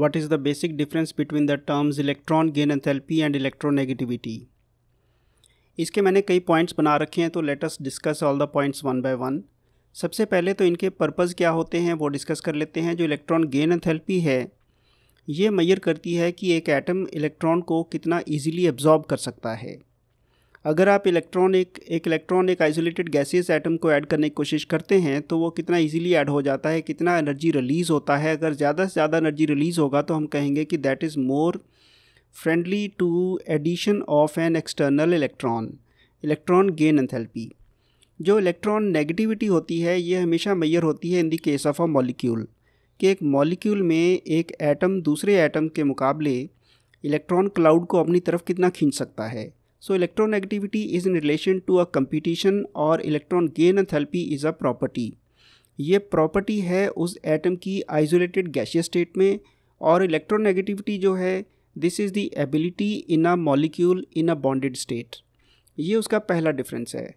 What is the basic difference between the terms electron gain enthalpy and electronegativity? इसके मैंने कई points बना रखे हैं तो us discuss all the points one by one सबसे पहले तो इनके पर्पज़ क्या होते हैं वो डिस्कस कर लेते हैं जो इलेक्ट्रॉन गेन एंथैल्पी है ये मैयर करती है कि एक एटम इलेक्ट्रॉन को कितना इजीली एब्जॉर्ब कर सकता है अगर आप इलेक्ट्रॉनिक एक इलेक्ट्रॉनिक आइसोलेटेड गैसियस एटम को ऐड करने की कोशिश करते हैं तो वो कितना इजीली ऐड हो जाता है कितना एनर्जी रिलीज़ होता है अगर ज़्यादा से ज़्यादा एनर्जी रिलीज़ होगा तो हम कहेंगे कि that is more friendly to addition of an external electron electron gain enthalpy जो इलेक्ट्रॉन नेगेटिविटी होती है ये हमेशा मैयर होती है in the case of a molecule कि एक मॉलिक्यूल में एक एटम दूसरे एटम के मुकाबले इलेक्ट्रॉन क्लाउड को अपनी तरफ कितना खींच सकता है so electronegativity is in relation to a competition और electron gain enthalpy is a property ये प्रॉपर्टी है उस एटम की आइसोलेटेड गैशियस स्टेट में और इलेक्ट्रोनेगेटिविटी जो है this is the ability in a molecule in a bonded state ये उसका पहला डिफरेंस है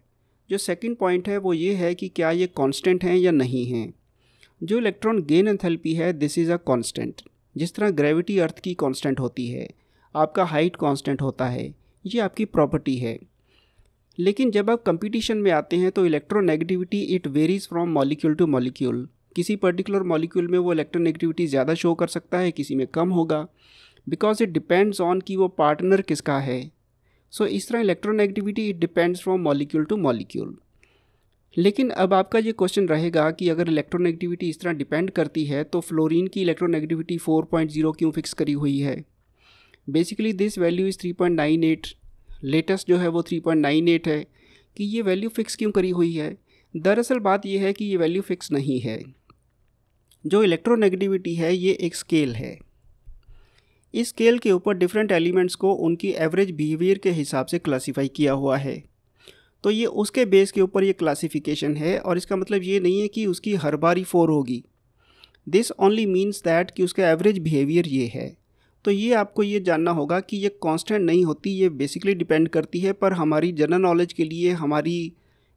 जो सेकंड पॉइंट है वो ये है कि क्या ये कांस्टेंट हैं या नहीं हैं जो इलेक्ट्रॉन गेन एंथैल्पी है दिस इज़ अ कांस्टेंट जिस तरह ग्रेविटी अर्थ की कांस्टेंट होती है आपका हाइट कांस्टेंट होता है ये आपकी प्रॉपर्टी है लेकिन जब आप कंपटीशन में आते हैं तो electronegativity it varies from molecule to molecule किसी पर्टिकुलर मॉलिक्यूल में वो इलेक्ट्रोनेगेटिविटी ज़्यादा शो कर सकता है किसी में कम होगा बिकॉज इट डिपेंड्स ऑन कि वो पार्टनर किसका है सो so, इस तरह electronegativity it depends from molecule to molecule लेकिन अब आपका ये क्वेश्चन रहेगा कि अगर इलेक्ट्रोनेगेटिविटी इस तरह डिपेंड करती है तो फ्लोरीन की इलेक्ट्रोनेगेटिविटी 4.0 क्यों फिक्स करी हुई है basically this value is three point nine eight latest जो है वो थ्री पॉइंट नाइन एट है कि ये वैल्यू फ़िक्स क्यों करी हुई है दरअसल बात यह है कि ये वैल्यू फ़िक्स नहीं है जो इलेक्ट्रोनेगेटिविटी है ये एक स्केल है इस स्केल के ऊपर डिफरेंट एलिमेंट्स को उनकी एवरेज बिहेवियर के हिसाब से क्लासीफाई किया हुआ है तो ये उसके बेस के ऊपर ये क्लासिफिकेशन है और इसका मतलब ये नहीं है कि उसकी हर बारी फोर होगी दिस ओनली मीन्स दैट कि उसका एवरेज बिहेवियर ये है तो ये आपको ये जानना होगा कि ये कांस्टेंट नहीं होती ये बेसिकली डिपेंड करती है पर हमारी जनरल नॉलेज के लिए हमारी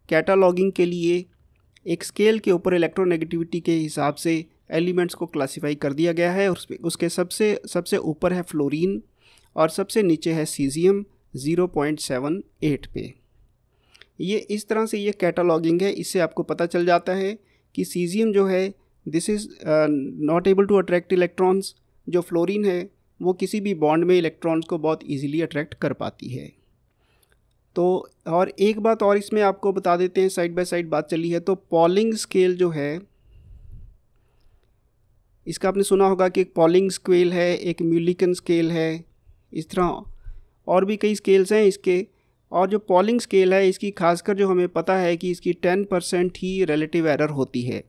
कैटालॉगिंग के लिए एक स्केल के ऊपर इलेक्ट्रोनेगेटिविटी के हिसाब से एलिमेंट्स को क्लासिफाई कर दिया गया है और उसके सबसे सबसे ऊपर है फ्लोरीन और सबसे नीचे है सीजियम 0.78 पे ये इस तरह से ये कैटालॉगिंग है इससे आपको पता चल जाता है कि सीजियम जो है this is not able to attract electrons जो फ्लोरीन है वो किसी भी बॉन्ड में इलेक्ट्रॉन्स को बहुत इजीली अट्रैक्ट कर पाती है तो और एक बात और इसमें आपको बता देते हैं साइड बाय साइड बात चली है तो पॉलिंग स्केल जो है इसका आपने सुना होगा कि एक पॉलिंग स्केल है एक म्यूलिकन स्केल है इस तरह और भी कई स्केल्स हैं इसके और जो पॉलिंग स्केल है इसकी खासकर जो हमें पता है कि इसकी टेन परसेंट ही रिलेटिव एरर होती है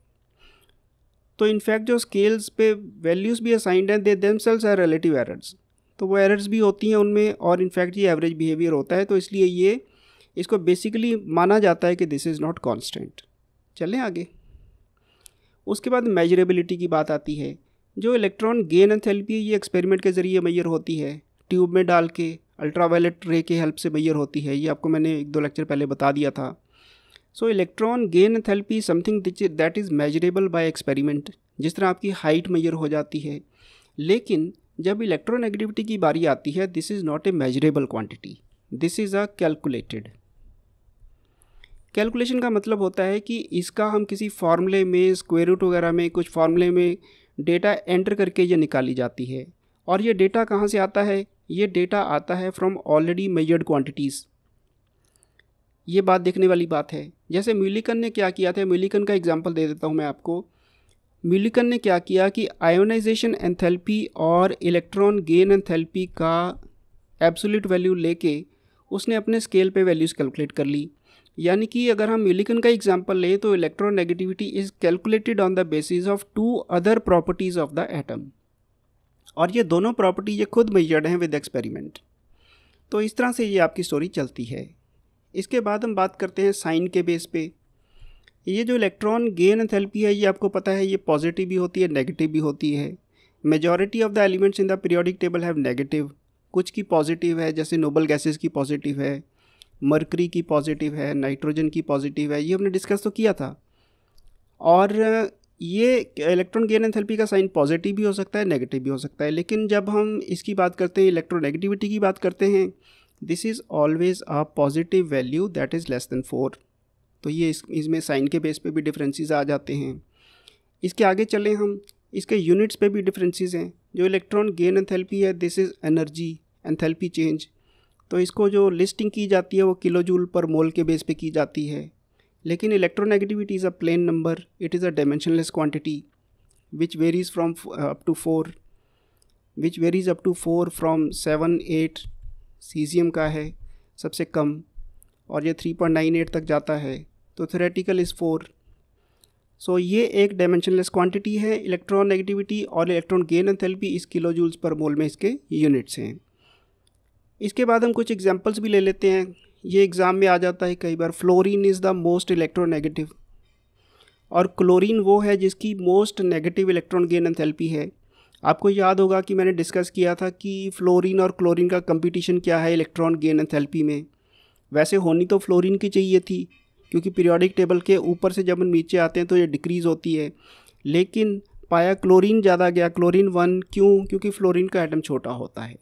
तो इनफैक्ट जो स्केल्स पे वैल्यूज़ भी असाइंड हैं they them cells are relative errors तो वो एरर्स भी होती हैं उनमें और इनफैक्ट ये एवरेज बिहेवियर होता है तो इसलिए ये इसको बेसिकली माना जाता है कि दिस इज़ नॉट कॉन्स्टेंट चलें आगे उसके बाद मेजरेबिलिटी की बात आती है जो इलेक्ट्रॉन गेन एंथैल्पी ये एक्सपेरिमेंट के ज़रिए मैयर होती है ट्यूब में डाल के अल्ट्रावायलेट रे के हेल्प से मैयर होती है ये आपको मैंने एक दो लेक्चर पहले बता दिया था so electron gain enthalpy is something that is measurable by experiment जिस तरह आपकी हाइट मेजर हो जाती है लेकिन जब इलेक्ट्रोनेगेटिविटी की बारी आती है this is not a measurable quantity this is a calculated calculation का मतलब होता है कि इसका हम किसी फार्मूले में स्क्वेयर रूट वगैरह में कुछ फार्मूले में डेटा एंटर करके ये निकाली जाती है और ये डेटा कहाँ से आता है ये डेटा आता है फ्रॉम ऑलरेडी मेजर्ड क्वांटिटीज़ ये बात देखने वाली बात है जैसे म्यूलिकन ने क्या किया था म्यूलिकन का एग्जाम्पल दे देता हूँ मैं आपको म्यूलिकन ने क्या किया कि आयोनाइजेशन एंथैल्पी और इलेक्ट्रॉन गेन एंथैल्पी का एब्सोल्यूट वैल्यू लेके उसने अपने स्केल पे वैल्यूज़ कैलकुलेट कर ली यानी कि अगर हम म्यूलिकन का एग्जाम्पल लें तो electron negativity is calculated on the basis of two other properties of the atom और ये दोनों प्रॉपर्टी ये खुद मेजर्ड हैं विद एक्सपेरिमेंट तो इस तरह से ये आपकी स्टोरी चलती है इसके बाद हम बात करते हैं साइन के बेस पे ये जो इलेक्ट्रॉन गेन एंथैल्पी है ये आपको पता है ये पॉजिटिव भी होती है नेगेटिव भी होती है majority of the elements in the periodic table have negative कुछ की पॉजिटिव है जैसे नोबल गैसेस की पॉजिटिव है मरकरी की पॉजिटिव है नाइट्रोजन की पॉजिटिव है ये हमने डिस्कस तो किया था और ये इलेक्ट्रॉन गेन थेरेपी का साइन पॉजिटिव भी हो सकता है नेगेटिव भी हो सकता है लेकिन जब हम इसकी बात करते हैं इलेक्ट्रोनेगेटिविटी की बात करते हैं this is always a positive value that is less than four तो ये इस इसमें साइन के बेस पे भी डिफरेंसेस आ जाते हैं इसके आगे चलें हम इसके यूनिट्स पे भी डिफरेंसेस हैं जो इलेक्ट्रॉन गेन एंथैल्पी है this is energy enthalpy change तो इसको जो लिस्टिंग की जाती है वो किलो जूल पर मोल के बेस पे की जाती है लेकिन electronegativity is a plain number it is a dimensionless quantity which varies from up to four which varies up to four from seven eight caesium का है सबसे कम और ये 3.98 तक जाता है तो थेरेटिकल इज़ फोर सो ये एक डायमेंशनलेस क्वांटिटी है इलेक्ट्रॉन नेगेटिविटी और इलेक्ट्रॉन गेन एंथैल्पी इस किलो जूल्स पर मोल में इसके यूनिट्स हैं इसके बाद हम कुछ एग्जांपल्स भी ले लेते हैं ये एग्ज़ाम में आ जाता है कई बार fluorine is the most electronegative और क्लोरीन वो है जिसकी most negative electron gain enthalpy है आपको याद होगा कि मैंने डिस्कस किया था कि फ्लोरीन और क्लोरीन का कंपटीशन क्या है इलेक्ट्रॉन गेन एंथैल्पी में वैसे होनी तो फ्लोरीन की चाहिए थी क्योंकि पीरियोडिक टेबल के ऊपर से जब हम नीचे आते हैं तो ये डिक्रीज़ होती है लेकिन पाया क्लोरीन ज़्यादा गया क्लोरीन वन क्यों क्योंकि फ्लोरीन का आइटम छोटा होता है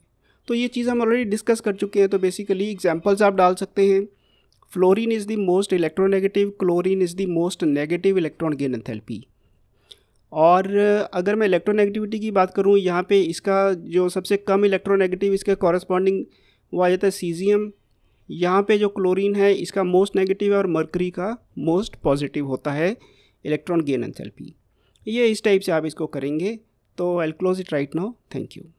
तो ये चीज़ हम ऑलरेडी डिस्कस कर चुके हैं तो बेसिकली एग्जाम्पल्स आप डाल सकते हैं fluorine is the most electronegative chlorine is the most negative electron gain enthalpy और अगर मैं इलेक्ट्रोनेगेटिविटी की बात करूँ यहाँ पे इसका जो सबसे कम इलेक्ट्रोनेगेटिव इसके कॉरस्पॉन्डिंग वो आ जाता है सीजियम यहाँ पे जो क्लोरीन है इसका मोस्ट नेगेटिव और मरकरी का मोस्ट पॉजिटिव होता है इलेक्ट्रॉन गेन एंथैल्पी ये इस टाइप से आप इसको करेंगे तो I close it right now thank you